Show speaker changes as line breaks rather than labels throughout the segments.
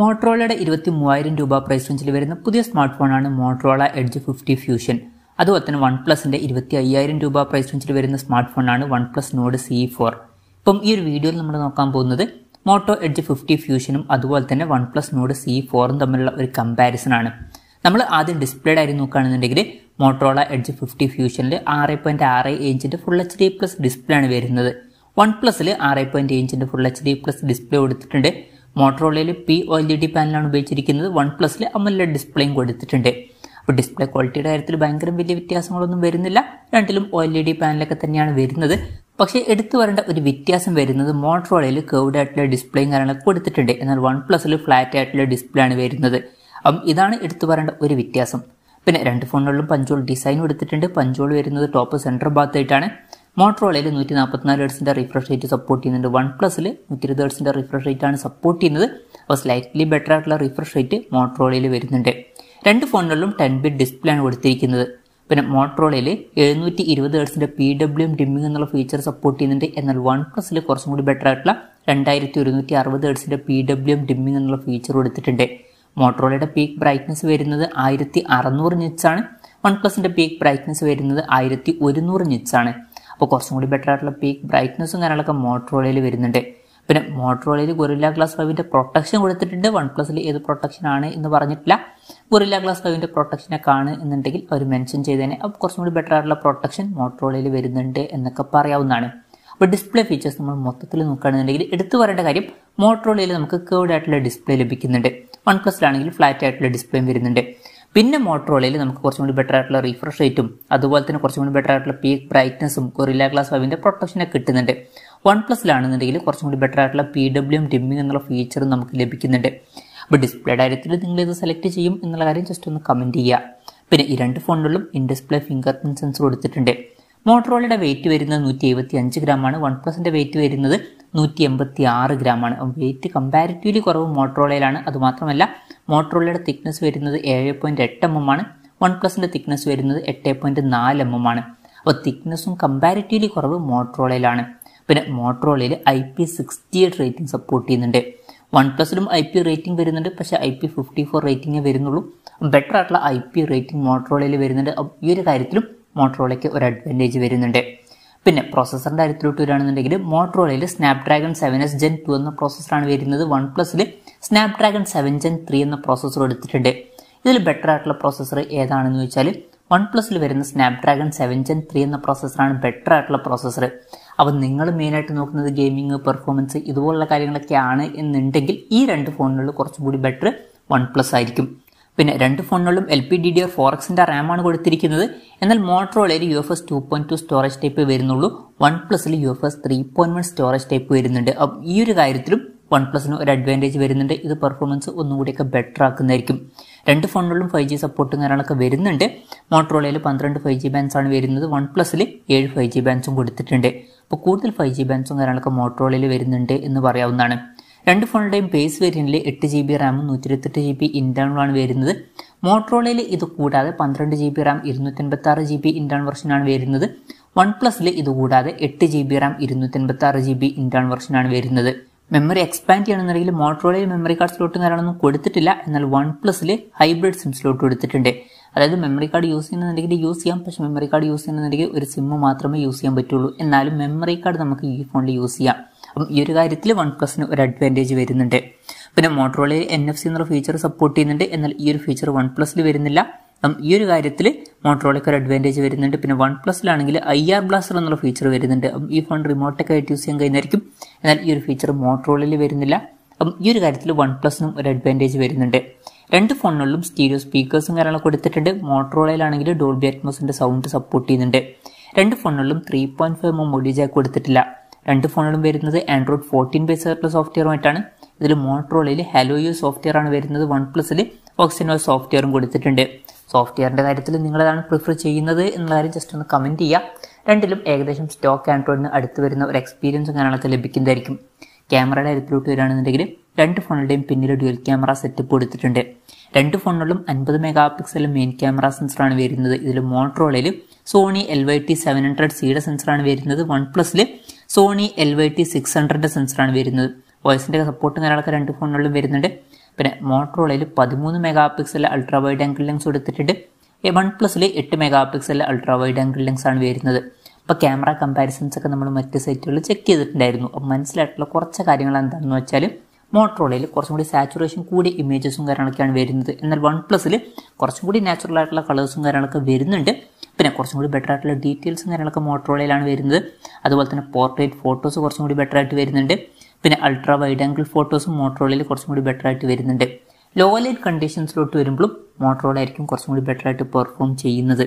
മോട്രോളയുടെ ഇരുപത്തി മൂവായിരം രൂപ പ്രൈസ് റേഞ്ചിൽ വരുന്ന പുതിയ സ്മാർട്ട് ഫോണാണ് മോട്രോള എഡ്ജ് ഫിഫ്റ്റി ഫ്യൂഷൻ അതുപോലെ തന്നെ വൺ പ്ലസിന്റെ ഇരുപത്തി അയ്യായിരം രൂപ പ്രൈസ് റേഞ്ചിൽ വരുന്ന സ്മാർട്ട് ഫോണാണ് OnePlus Nord C four ഇപ്പം ഈ ഒരു വീഡിയോയിൽ നമ്മൾ നോക്കാൻ പോകുന്നത് മോട്ടോ എഡ്ജ് ഫിഫ്റ്റി ഫ്യൂഷനും അതുപോലെ തന്നെ വൺ പ്ലസ് നോഡ് സി ഫോറും തമ്മിലുള്ള ഒരു കമ്പാരിസൺ ആണ് നമ്മൾ ആദ്യം ഡിസ്പ്ലേഡ് ആയി നോക്കുകയാണെന്നുണ്ടെങ്കിൽ മോട്ടോള എഡ്ജ് ഫിഫ്റ്റി ഫ്യൂഷനിൽ ആറ് പോയിന്റ് ആറ് ഇഞ്ചിന്റെ full H D plus display ആണ് വരുന്നത് വൺ പ്ലസിൽ ആറ് പോയിന്റ് ഇഞ്ചിന്റെ full H D plus display കൊടുത്തിട്ടുണ്ട് മോട്ടറോളയിൽ P O L E D പാനലാണ് ഉപയോഗിച്ചിരിക്കുന്നത് വൺ പ്ലസ്സിൽ അമലഡ് ഡിസ്പ്ലേയും കൊടുത്തിട്ടുണ്ട് അപ്പോൾ ഡിസ്പ്ലേ ക്വാളിറ്റിയുടെ കാര്യത്തിൽ ഭയങ്കര വലിയ വ്യത്യാസങ്ങളൊന്നും വരുന്നില്ല രണ്ടിലും ഒ എൽ ഇ ഡി പാനലൊക്കെ തന്നെയാണ് വരുന്നത് പക്ഷേ എടുത്തു വരേണ്ട ഒരു വ്യത്യാസം വരുന്നത് മോട്ടറോളയിൽ കേവ്ഡ് ആയിട്ടുള്ള ഡിസ്പ്ലേയും കാര്യങ്ങളൊക്കെ കൊടുത്തിട്ടുണ്ട് എന്നാൽ വൺ പ്ലസ്സിൽ ഫ്ലാറ്റ് ആയിട്ടുള്ള ഡിസ്പ്ലേ ആണ് വരുന്നത് അപ്പം ഇതാണ് എടുത്തു വരേണ്ട ഒരു വ്യത്യാസം പിന്നെ രണ്ട് ഫോണുകളിലും പഞ്ചോൾ ഡിസൈൻ കൊടുത്തിട്ടുണ്ട് പഞ്ചോൾ വരുന്നത് ടോപ്പ് സെൻറ്റർ ഭാഗത്തായിട്ടാണ് മോട്ടറോളയിൽ നൂറ്റി നാൽപ്പത്തിനാല് ഹേഴ്സിൻ്റെ റിഫ്രഷ് റേറ്റ് സപ്പോർട്ട് ചെയ്യുന്നുണ്ട് വൺ പ്ലസ്സിൽ നൂറ്റി ഇരുപത് ഹേഴ്സിൻ്റെ റിഫ്രഷ് റേറ്റ് ആണ് സപ്പോർട്ട് ചെയ്യുന്നത് അപ്പോൾ സ്ലൈറ്റ്ലി ബെറ്റർ ആയിട്ടുള്ള റിഫ്രഷ് റേറ്റ് മോട്ടറോളയിൽ വരുന്നുണ്ട് രണ്ട് ഫോണുകളിലും ടെൻ ബിറ്റ് ഡിസ്പ്ലേ ആണ് കൊടുത്തിരിക്കുന്നത് പിന്നെ മോട്ടറോളയിൽ എഴുന്നൂറ്റി ഇരുപത് ഹേഴ്സിൻ്റെ പി ഡബ്ല്യു എം ഡിമ്മിംഗ് എന്നുള്ള ഫീച്ചർ സപ്പോർട്ട് ചെയ്യുന്നുണ്ട് എന്നാൽ വൺ പ്ലസ്സിൽ കുറച്ചും കൂടി ബെറ്റർ ആയിട്ടുള്ള രണ്ടായിരത്തി ഒരുന്നൂറ്റി അറുപത് ഹേഴ്സിൻ്റെ പി ഡബ്ല്യു എം ഡിമ്മിംഗ് എന്നുള്ള ഫീച്ചർ കൊടുത്തിട്ടുണ്ട് മോട്ടറോളയുടെ പീക്ക് ബ്രൈറ്റ്നസ് വരുന്നത് ആയിരത്തി അറുന്നൂറ് നിച്ചാണ് വൺ പ്ലസിൻ്റെ പീക്ക് ബ്രൈറ്റ്നസ് വരുന്നത് ആയിരത്തി ഒരുന്നൂറ് നിച്ചാണ് അപ്പോൾ കുറച്ചും കൂടി ബെറ്റർ ആയിട്ടുള്ള പീക്ക് ബ്രൈറ്റ്നസ്സും കാര്യങ്ങളൊക്കെ മോട്ടറോളയിൽ വരുന്നുണ്ട് പിന്നെ മോട്ടറോളയിൽ ഗൊറില്ല ഗ്ലാസ് ഫൈവിൻ്റെ പ്രൊട്ടക്ഷൻ കൊടുത്തിട്ടുണ്ട് വൺ പ്ലസിൽ ഏത് പ്രൊട്ടക്ഷൻ ആണ് എന്ന് പറഞ്ഞിട്ടില്ല ഗൊറില്ല ഗ്ലാസ് ഫൈവിൻ്റെ പ്രൊട്ടക്ഷനൊക്കെ ആണ് എന്നുണ്ടെങ്കിൽ അവർ മെൻഷൻ ചെയ്തതിനെ അപ്പോൾ കുറച്ചും കൂടി ബെറ്റർ ആയിട്ടുള്ള പ്രൊട്ടക്ഷൻ മോട്ടറോളയിൽ വരുന്നുണ്ട് എന്നൊക്കെ പറയാവുന്നതാണ് അപ്പോൾ ഡിസ്പ്ലേ ഫീച്ചേഴ്സ് നമ്മൾ മൊത്തത്തിൽ നോക്കുകയാണെന്നുണ്ടെങ്കിൽ എടുത്തു പറയേണ്ട കാര്യം മോട്ടറോളയിൽ നമുക്ക് കേർഡ് ആയിട്ടുള്ള ഡിസ്പ്ലേ ലഭിക്കുന്നുണ്ട് വൺ പ്ലസ്സിലാണെങ്കിൽ ഫ്ലാറ്റ് ആയിട്ടുള്ള ഡിസ്പ്ലേയും വരുന്നുണ്ട് പിന്നെ മോട്ടറോളയിൽ നമുക്ക് കുറച്ചും കൂടി ബെറ്റർ ആയിട്ടുള്ള റിഫ്രഷ് റേറ്റും അതുപോലെ തന്നെ കുറച്ചും കൂടി ബെറ്റർ ആയിട്ടുള്ള പീക്ക് ബ്രൈറ്റ്നസ്സും കൊറില്ല ഗ്ലാസ് ഫൈവിൻ്റെ പ്രൊട്ടക്ഷനൊക്കെ കിട്ടുന്നുണ്ട് വൺ പ്ലസ്സിലാണെന്നുണ്ടെങ്കിൽ കുറച്ചും കൂടി ബെറ്റർ ആയിട്ടുള്ള പി ഡബ്ല്യു എം ഡിമ്മിങ് എന്നുള്ള ഫീച്ചറും നമുക്ക് ലഭിക്കുന്നുണ്ട് അപ്പോൾ ഡിസ്പ്ലേ ഡയറക്റ്റിൽ നിങ്ങൾ ഇത് സെലക്ട് ചെയ്യും എന്നുള്ള കാര്യം ജസ്റ്റ് ഒന്ന് കമൻറ്റ് ചെയ്യുക പിന്നെ ഈ രണ്ട് ഫോണുകളിലും in display fingerprint sensor കൊടുത്തിട്ടുണ്ട് മോട്ടറോളയുടെ വെയിറ്റ് വരുന്നത് നൂറ്റി എഴുപത്തി അഞ്ച് ഗ്രാമാണ് വൺ പ്ലസിൻ്റെ വെയിറ്റ് വരുന്നത് നൂറ്റി എൺപത്തി ആറ് ഗ്രാമാണ് വെയിറ്റ് കമ്പാരിറ്റീവ്ലി കുറവ് മോട്ടറോളയിലാണ് അതുമാത്രമല്ല മോട്ടറോളയുടെ തിക്നെസ് വരുന്നത് ഏഴ് പോയിൻറ്റ് എട്ട് എം എം ആണ് വൺ പ്ലസിൻ്റെ തിക്നെസ് വരുന്നത് എട്ട് പോയിൻറ്റ് നാല് എം എം ആണ് അപ്പോൾ തിക്നെസ്സും കമ്പാരിറ്റീവ്ലി കുറവ് മോട്ടറോളയിലാണ് പിന്നെ മോട്ടറോളയിൽ I P sixty eight rating support ചെയ്യുന്നുണ്ട് വൺ പ്ലസിലും ഐ പി റേറ്റിംഗ് വരുന്നുണ്ട് പക്ഷേ ഐ പി ഫിഫ്റ്റി ഫോർ റേറ്റിംഗേ വരുന്നുള്ളൂ ബെറ്റർ ആയിട്ടുള്ള ഐ പി റേറ്റിംഗ് മോട്ടറോളയിൽ വരുന്നുണ്ട് ഈ ഒരു കാര്യത്തിലും മോട്ടറോളയ്ക്ക് ഒരു അഡ്വാൻറ്റേജ് വരുന്നുണ്ട് പിന്നെ പ്രോസസ്സറിൻ്റെ കാര്യത്തിലോട്ട് വരികയാണെന്നുണ്ടെങ്കിൽ മോട്ടറോളയിൽ Snapdragon seven S gen two എന്ന പ്രോസസ്സറാണ് വരുന്നത് വൺ പ്ലസ്സിൽ സ്നാപ്ഡ്രാഗൺ സെവൻ ജെൻ ത്രീ എന്ന പ്രോസസ്സർ എടുത്തിട്ടുണ്ട് ഇതിൽ ബെറ്റർ ആയിട്ടുള്ള പ്രോസസ്സർ ഏതാണെന്ന് വെച്ചാൽ വൺ പ്ലസ്സിൽ വരുന്ന സ്നാപ്ഡ്രാഗൺ സെവൻ ജെൻ ത്രീ എന്ന പ്രോസസ്സറാണ് ബെറ്റർ ആയിട്ടുള്ള പ്രോസസ്സർ അപ്പോൾ നിങ്ങൾ മെയിനായിട്ട് നോക്കുന്നത് ഗെയിമിങ് പെർഫോമൻസ് ഇതുപോലുള്ള കാര്യങ്ങളൊക്കെയാണ് എന്നുണ്ടെങ്കിൽ ഈ രണ്ട് ഫോണുകളിൽ കുറച്ചും കൂടി ബെറ്റർ വൺ പ്ലസ് ആയിരിക്കും പിന്നെ രണ്ട് ഫോണുകളിലും L P D D R four എക്സിൻ്റെ റാമാണ് കൊടുത്തിരിക്കുന്നത് എന്നാൽ മോട്ടറോളയിൽ U F S two point two storage type വരുന്നുള്ളൂ വൺ പ്ലസിൽ U F S three point one storage type വരുന്നുണ്ട് അപ്പം ഈ ഒരു കാര്യത്തിലും വൺ പ്ലസിന് ഒരു അഡ്വാൻറ്റേജ് വരുന്നുണ്ട് ഇത് പെർഫോമൻസ് ഒന്നുകൂടിയൊക്കെ ബെറ്റർ ആക്കുന്നതായിരിക്കും രണ്ട് ഫോണുകളിലും ഫൈവ് ജി സപ്പോർട്ടും കാര്യങ്ങളൊക്കെ വരുന്നുണ്ട് മോട്ടറോളയിൽ പന്ത്രണ്ട് ഫൈവ് ജി ബാൻസ് ആണ് വരുന്നത് വൺ പ്ലസിൽ ഏഴ് ഫൈവ് ജി ബാൻസും കൊടുത്തിട്ടുണ്ട് അപ്പോൾ കൂടുതൽ ഫൈവ് ജി ബാൻസും കാര്യങ്ങളൊക്കെ മോട്ടറോളയിൽ വരുന്നുണ്ട് എന്ന് പറയാവുന്നതാണ് രണ്ട് ഫോണിൻ്റെയും ബേസ് വേരിയൻറ്റിൽ എട്ട് ജി ബി റാമും നൂറ്റിരുപത്തെട്ട് ജി ബി ഇൻറ്റേണലുമാണ് വരുന്നത് മോട്രോളയിൽ ഇത് കൂടാതെ പന്ത്രണ്ട് ജി ബി റാം ആറ് ജി ബി ഇൻറ്റേണൽ വെർഷനാണ് വരുന്നത് വൺ പ്ലസിൽ ഇത് കൂടാതെ എട്ട് ജി ബി റാം ആറ് ജി ബി ഇൻറ്റേണൽ വെർഷനാണ് വരുന്നത് മെമ്മറി എക്സ്പാൻഡ് ചെയ്യണമെന്നുണ്ടെങ്കിൽ മോട്ടോറോളയിൽ മെമ്മറി കാർഡ് സ്ലോട്ട് കാര്യങ്ങളൊന്നും കൊടുത്തിട്ടില്ല എന്നാൽ വൺ പ്ലസിൽ ഹൈബ്രിഡ് സിം സ്ലോട്ട് കൊടുത്തിട്ടുണ്ട് അതായത് മെമ്മറി കാർഡ് യൂസ് ചെയ്യുന്നുണ്ടെങ്കിൽ യൂസ് ചെയ്യാം പക്ഷെ മെമ്മറി കാർഡ് യൂസ് ചെയ്യുന്നുണ്ടെങ്കിൽ ഒരു സിം മാത്രമേ യൂസ് ചെയ്യാൻ പറ്റുള്ളൂ എന്നാലും മെമ്മറി കാർഡ് നമുക്ക് ഈ ഫോണിൽ യൂസ് ചെയ്യാം അപ്പം ഈ ഒരു കാര്യത്തിൽ വൺ പ്ലസിന് ഒരു അഡ്വാൻറ്റേജ് വരുന്നുണ്ട് പിന്നെ മോട്ടറോളയിൽ എൻ എഫ് സി എന്നുള്ള ഫീച്ചർ സപ്പോർട്ട് ചെയ്യുന്നുണ്ട് എന്നാൽ ഈ ഒരു ഫീച്ചർ വൺ പ്ലസിൽ വരുന്നില്ല അപ്പം ഈ ഒരു കാര്യത്തിൽ മോട്ടറോളയ്ക്ക് ഒരു അഡ്വാൻറ്റേജ് വരുന്നുണ്ട് പിന്നെ വൺ പ്ലസ്സിലാണെങ്കിൽ ഐ ആർ ബ്ലാസ്റ്റർ എന്നുള്ള ഫീച്ചർ വരുന്നുണ്ട് അപ്പം ഈ ഫോൺ റിമോട്ടൊക്കെ ആയിട്ട് യൂസ് ചെയ്യാൻ കഴിഞ്ഞായിരിക്കും എന്നാൽ ഈ ഒരു ഫീച്ചർ മോട്ടറോളയിൽ വരുന്നില്ല അപ്പം ഈ ഒരു കാര്യത്തിൽ വൺ പ്ലസിനും ഒരു അഡ്വാൻറ്റേജ് വരുന്നുണ്ട് രണ്ട് ഫോണുകളിലും സ്റ്റീരിയോ സ്പീക്കേഴ്സും കാര്യങ്ങളും കൊടുത്തിട്ടുണ്ട് മോട്ടറോളയിലാണെങ്കിൽ ഡോൾബി അറ്റ്മോസിൻ്റെ സൗണ്ട് സപ്പോർട്ട് ചെയ്യുന്നുണ്ട് രണ്ട് ഫോണുകളിലും three point five M jack കൊടുത്തിട്ടില്ല രണ്ട് ഫോണുകളും വരുന്നത് ആൻഡ്രോയിഡ് ഫോർട്ടീൻ ബേസ് ആയിട്ടുള്ള സോഫ്റ്റ്വെയറുമായിട്ടാണ് ഇതിൽ മോട്ടറോളയിൽ യു സോഫ്റ്റ്വെയർ ആണ് വരുന്നത് വൺ പ്ലസിൽ ഓക്സിനോ സോഫ്റ്റ്വെയറും കൊടുത്തിട്ടുണ്ട് സോഫ്റ്റ്വെയറിൻ്റെ കാര്യത്തിൽ നിങ്ങളതാണ് പ്രിഫർ ചെയ്യുന്നത് എന്നുള്ള കാര്യം ജസ്റ്റ് ഒന്ന് കമൻറ്റ് ചെയ്യുക രണ്ടിലും ഏകദേശം സ്റ്റോക്ക് ആൻഡ്രോയിഡിന് അടുത്ത് വരുന്ന ഒരു എക്സ്പീരിയൻസും കാര്യങ്ങളൊക്കെ ലഭിക്കുന്നതായിരിക്കും ക്യാമറയുടെ കാര്യത്തിലോട്ട് വരികയാണെന്നുണ്ടെങ്കിൽ രണ്ട് ഫോണിൻ്റെയും പിന്നിൽ ഡ്യുവൽ ക്യാമറ സെറ്റപ്പ് കൊടുത്തിട്ടുണ്ട് രണ്ട് ഫോണുകളിലും അൻപത് മെഗാ പിക്സൽ മെയിൻ ക്യാമറ സെൻസറാണ് വരുന്നത് ഇതിൽ മോട്ടറോളയിൽ Sony L Y T seven hundred സിയുടെ സെൻസറാണ് വരുന്നത് വൺ പ്ലസിൽ Sony L Y T six ഹൺഡ്രഡിൻ്റെ സെൻസറാണ് വരുന്നത് വോയിസിൻ്റെ സപ്പോർട്ട് കാര്യങ്ങളൊക്കെ രണ്ട് ഫോണുകളിലും വരുന്നുണ്ട് പിന്നെ മോട്ടറോളയിൽ പതിമൂന്ന് megapixel ultra wide angle lens കൊടുത്തിട്ടുണ്ട് വൺ പ്ലസ്സിൽ എട്ട് megapixel ultra wide angle lens ആണ് വരുന്നത് അപ്പോൾ ക്യാമറ കമ്പാരിസൺസ് ഒക്കെ നമ്മൾ മറ്റ് സൈറ്റുകളിൽ ചെക്ക് ചെയ്തിട്ടുണ്ടായിരുന്നു അപ്പം മനസ്സിലായിട്ടുള്ള കുറച്ച് കാര്യങ്ങൾ എന്താണെന്ന് വെച്ചാൽ മോട്ടറോളയിൽ കുറച്ചും കൂടി സാച്ചുറേഷൻ കൂടി ഇമേജസും കാര്യങ്ങളൊക്കെയാണ് വരുന്നത് എന്നാൽ വൺ പ്ലസ്സിൽ കുറച്ചും കൂടി നാച്ചുറൽ ആയിട്ടുള്ള കളേഴ്സും കാര്യങ്ങളൊക്കെ വരുന്നുണ്ട് പിന്നെ കുറച്ചും കൂടി ബെറ്റർ ആയിട്ടുള്ള ഡീറ്റെയിൽസും കാര്യങ്ങളൊക്കെ മോട്ടറോളയിലാണ് വരുന്നത് അതുപോലെ തന്നെ പോർട്രേറ്റ് ഫോട്ടോസ് കുറച്ചും കൂടി ബെറ്റർ ആയിട്ട് വരുന്നുണ്ട് പിന്നെ അൾട്രാ വൈഡ് ആംഗിൾ ഫോട്ടോസും മോട്ടറോളയിൽ കുറച്ചും കൂടി ബെറ്റർ ആയിട്ട് വരുന്നുണ്ട് ലോ ലൈറ്റ് കണ്ടീഷൻസിലോട്ട് വരുമ്പോഴും മോട്ടറോള ആയിരിക്കും കുറച്ചും കൂടി ബെറ്റർ ആയിട്ട് പെർഫോം ചെയ്യുന്നത്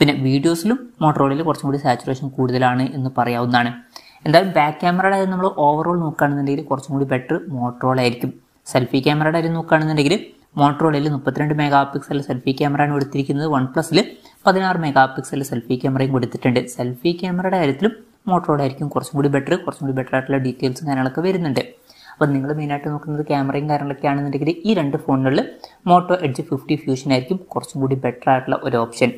പിന്നെ വീഡിയോസിലും മോട്ടറോളയിൽ കുറച്ചും കൂടി സാച്ചുറേഷൻ കൂടുതലാണ് എന്ന് പറയാവുന്നതാണ് എന്തായാലും ബാക്ക് ക്യാമറയുടെ കാര്യം നമ്മൾ ഓവറോൾ നോക്കുകയാണെന്നുണ്ടെങ്കിൽ കുറച്ചും കൂടി ബെറ്റർ മോട്ടറോള ആയിരിക്കും സെൽഫി ക്യാമറയുടെ കാര്യം നോക്കുകയാണെന്നുണ്ടെങ്കിൽ മോട്ടറോളയിൽ മുപ്പത്തിരണ്ട് മെഗാ പിക്സൽ സെൽഫി ക്യാമറയാണ് കൊടുത്തിരിക്കുന്നത് വൺ പ്ലസ്സിൽ പതിനാറ് മെഗാ പിക്സൽ സെൽഫി ക്യാമറയും കൊടുത്തിട്ടുണ്ട് സെൽഫി ക്യാമറയുടെ കാര്യത്തിലും മോട്ടറോള ആയിരിക്കും കുറച്ചും കൂടി ബെറ്റർ കുറച്ചും കൂടി ബെറ്റർ ആയിട്ടുള്ള ഡീറ്റെയിൽസും കാര്യങ്ങളൊക്കെ വരുന്നുണ്ട് അപ്പം നിങ്ങൾ മെയിനായിട്ട് നോക്കുന്നത് ക്യാമറയും കാര്യങ്ങളൊക്കെ ആണെന്നുണ്ടെങ്കിൽ ഈ രണ്ട് ഫോണുകളിൽ മോട്ടോ എഡ്ജ് ഫിഫ്റ്റി ഫ്യൂഷൻ ആയിരിക്കും കുറച്ചും കൂടി ബെറ്റർ ആയിട്ടുള്ള ഒരു ഓപ്ഷൻ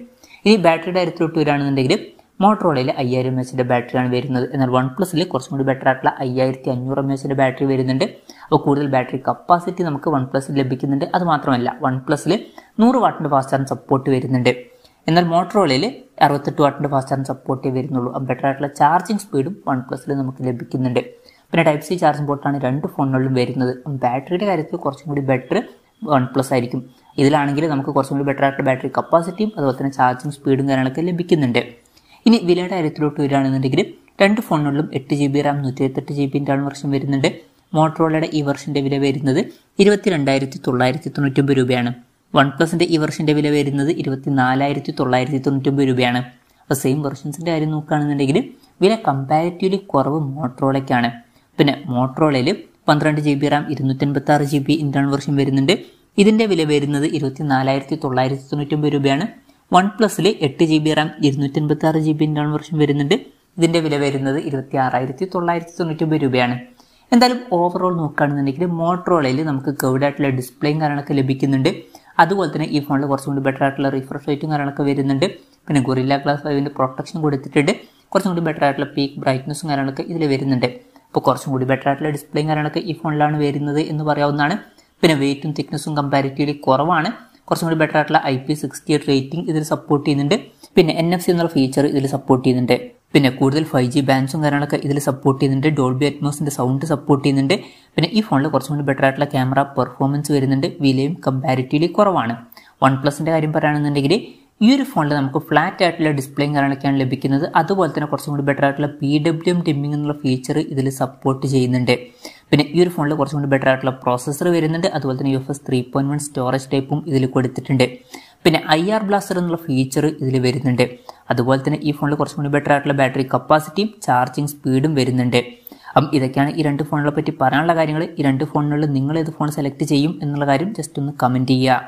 ഇനി ബാറ്ററിയുടെ കാര്യത്തിലോട്ട് വരികയാണെന്നുണ്ടെങ്കിൽ മോട്ടറോളയിൽ അയ്യായിരം എം എച്ചിൻ്റെ ബാറ്ററിയാണ് വരുന്നത് എന്നാൽ വൺ പ്ലസിൽ കുറച്ചും കൂടി ബെറ്റർ ആയിട്ടുള്ള അയ്യായിരത്തി അഞ്ഞൂറ് എം എച്ചിൻ്റെ ബാറ്ററി വരുന്നുണ്ട് അപ്പോൾ കൂടുതൽ ബാറ്ററി കപ്പാസിറ്റി നമുക്ക് വൺ പ്ലസിൽ ലഭിക്കുന്നുണ്ട് അത് മാത്രമല്ല വൺ പ്ലസിൽ നൂറ് വാട്ടിൻ്റെ ഫാസ്റ്റ് ചാർജ് സപ്പോർട്ട് വരുന്നുണ്ട് എന്നാൽ മോട്ടറോളയിൽ അറുപത്തെട്ട് വാട്ടിൻ്റെ ഫാസ്റ്റ് ചാർജ് സപ്പോർട്ടേ വരുന്നുള്ളൂ ബെറ്റർ ആയിട്ടുള്ള ചാർജിങ് സ്പീഡും വൺ പ്ലസിൽ നമുക്ക് ലഭിക്കുന്നുണ്ട് പിന്നെ ടൈപ്പ് സി ചാർജിംഗ് പോർട്ടാണ് രണ്ട് ഫോണുകളിലും വരുന്നത് ബാറ്ററിയുടെ കാര്യത്തിൽ കുറച്ചും കൂടി ബെറ്റർ വൺ പ്ലസ് ആയിരിക്കും ഇതിലാണെങ്കിൽ നമുക്ക് കുറച്ചും കൂടി ബെറ്റർ ആയിട്ടുള്ള ബാറ്ററി കപ്പാസിറ്റിയും അതുപോലെ തന്നെ ചാർജിങ് സ്പീഡും കാര്യങ്ങളൊക്കെ ലഭിക്കുന്നുണ്ട് ഇനി വിലയുടെ കാര്യത്തിലോട്ട് വരികയാണെന്നുണ്ടെങ്കിൽ രണ്ട് ഫോണുകളിലും എട്ട് ജി ബി റാം നൂറ്റി ഇരുപത്തെട്ട് ജി ബി റാം വർഷം വരുന്നുണ്ട് മോട്ടറോളയുടെ ഈ വർഷൻ്റെ വില വരുന്നത് ഇരുപത്തി രണ്ടായിരത്തി തൊള്ളായിരത്തി തൊണ്ണൂറ്റൊമ്പത് രൂപയാണ് വൺ പ്ലസിൻ്റെ ഈ വർഷൻ്റെ വില വരുന്നത് ഇരുപത്തി നാലായിരത്തി തൊള്ളായിരത്തി തൊണ്ണൂറ്റൊമ്പത് രൂപയാണ് അപ്പോൾ സെയിം വെർഷൻസിൻ്റെ കാര്യം നോക്കുകയാണെന്നുണ്ടെങ്കിൽ വില കമ്പാരിറ്റീവ്ലി കുറവ് മോട്ടറോളയ്ക്കാണ് പിന്നെ മോട്ടറോളയിൽ പന്ത്രണ്ട് ജി ബി റാം ഇരുന്നൂറ്റൻപത്തി ആറ് ജി ബി ഇൻ്റേൺ വർഷം വരുന്നുണ്ട് ഇതിൻ്റെ വില വരുന്നത് ഇരുപത്തി നാലായിരത്തി തൊള്ളായിരത്തി തൊണ്ണൂറ്റൊമ്പത് രൂപയാണ് വൺ പ്ലസ്സിൽ എട്ട് ജി ബി റാം ഇരുന്നൂറ്റി അൻപത്തി ആറ് ജി ബി ഇൻ്റർണൽ വെർഷൻ വരുന്നുണ്ട് ഇതിൻ്റെ വില വരുന്നത് ഇരുപത്തി ആറായിരത്തി തൊള്ളായിരത്തി തൊണ്ണൂറ്റി രൂപയാണ് എന്തായാലും ഓവറോൾ നോക്കുകയാണെന്നുണ്ടെങ്കിൽ മോട്ടറോളയിൽ നമുക്ക് ഗൗഡ് ആയിട്ടുള്ള ഡിസ്പ്ലേയും കാര്യങ്ങളൊക്കെ ലഭിക്കുന്നുണ്ട് അതുപോലെ തന്നെ ഈ ഫോണിൽ കുറച്ചും കൂടി ബെറ്റർ ആയിട്ടുള്ള റിഫ്രഷ് റേറ്റും കാര്യങ്ങളൊക്കെ വരുന്നുണ്ട് പിന്നെ ഗൊറില്ല ഗ്ലാസ് ഫൈവിൻ്റെ പ്രൊട്ടക്ഷൻ കൊടുത്തിട്ടുണ്ട് കുറച്ചും കൂടി ബെറ്റർ ആയിട്ടുള്ള പീക്ക് ബ്രൈറ്റ്നസ്സും കാര്യങ്ങളൊക്കെ ഇതിൽ വരുന്നുണ്ട് അപ്പോൾ കുറച്ചും കൂടി ബെറ്റർ ആയിട്ടുള്ള ഡിസ്പ്ലേയും കാര്യങ്ങളൊക്കെ ഈ ഫോണിലാണ് വരുന്നത് എന്ന് പറയാവുന്നതാണ് പിന്നെ വെയിറ്റും തിക്നെസ്സും കമ്പാരിറ്റീവ്ലി കുറവാണ് കുറച്ചും കൂടി ബെറ്റർ ആയിട്ടുള്ള I P sixty eight rating ഇതിൽ സപ്പോർട്ട് ചെയ്യുന്നുണ്ട് പിന്നെ എൻ എഫ് സി എന്നുള്ള ഫീച്ചർ ഇതിൽ സപ്പോർട്ട് ചെയ്യുന്നുണ്ട് പിന്നെ കൂടുതൽ ഫൈവ് ജി ബാൻസും കാര്യങ്ങളൊക്കെ ഇതിൽ സപ്പോർട്ട് ചെയ്യുന്നുണ്ട് ഡോൾബി അറ്റ്മോസിൻ്റെ സൗണ്ട് സപ്പോർട്ട് ചെയ്യുന്നുണ്ട് പിന്നെ ഈ ഫോണിൽ കുറച്ചും കൂടി ബെറ്റർ ആയിട്ടുള്ള ക്യാമറ പെർഫോമൻസ് വരുന്നുണ്ട് വിലയും കമ്പാരിറ്റീവ്ലി കുറവാണ് വൺ പ്ലസിൻ്റെ കാര്യം പറയുകയാണെന്നുണ്ടെങ്കിൽ ഈ ഒരു ഫോണിൽ നമുക്ക് ഫ്ലാറ്റ് ആയിട്ടുള്ള ഡിസ്പ്ലേയും കാര്യങ്ങളൊക്കെയാണ് ലഭിക്കുന്നത് അതുപോലെ തന്നെ കുറച്ചും കൂടി ബെറ്റർ ആയിട്ടുള്ള പി ഡബ്ല്യു എം ഡിമ്മിംഗ് എന്നുള്ള ഫീച്ചർ ഇതിൽ സപ്പോർട്ട് ചെയ്യുന്നുണ്ട് പിന്നെ ഈ ഒരു ഫോണിൽ കുറച്ചും കൂടി ബെറ്റർ ആയിട്ടുള്ള പ്രോസസ്സർ വരുന്നുണ്ട് അതുപോലെ തന്നെ U F S three point one storage ടൈപ്പും ഇതിൽ കൊടുത്തിട്ടുണ്ട് പിന്നെ ഐ ആർ ബ്ലാസ്റ്റർ എന്നുള്ള ഫീച്ചർ ഇതിൽ വരുന്നുണ്ട് അതുപോലെ തന്നെ ഈ ഫോണിൽ കുറച്ചും കൂടി ബെറ്റർ ആയിട്ടുള്ള ബാറ്ററി കപ്പാസിറ്റിയും ചാർജിങ് സ്പീഡും വരുന്നുണ്ട് അപ്പം ഇതൊക്കെയാണ് ഈ രണ്ട് ഫോണിനെ പറ്റി പറയാനുള്ള കാര്യങ്ങൾ ഈ രണ്ട് ഫോണിനുള്ളിൽ നിങ്ങൾ ഏത് ഫോൺ സെലക്ട് ചെയ്യും എന്നുള്ള കാര്യം ജസ്റ്റ് ഒന്ന് കമൻറ്റ് ചെയ്യുക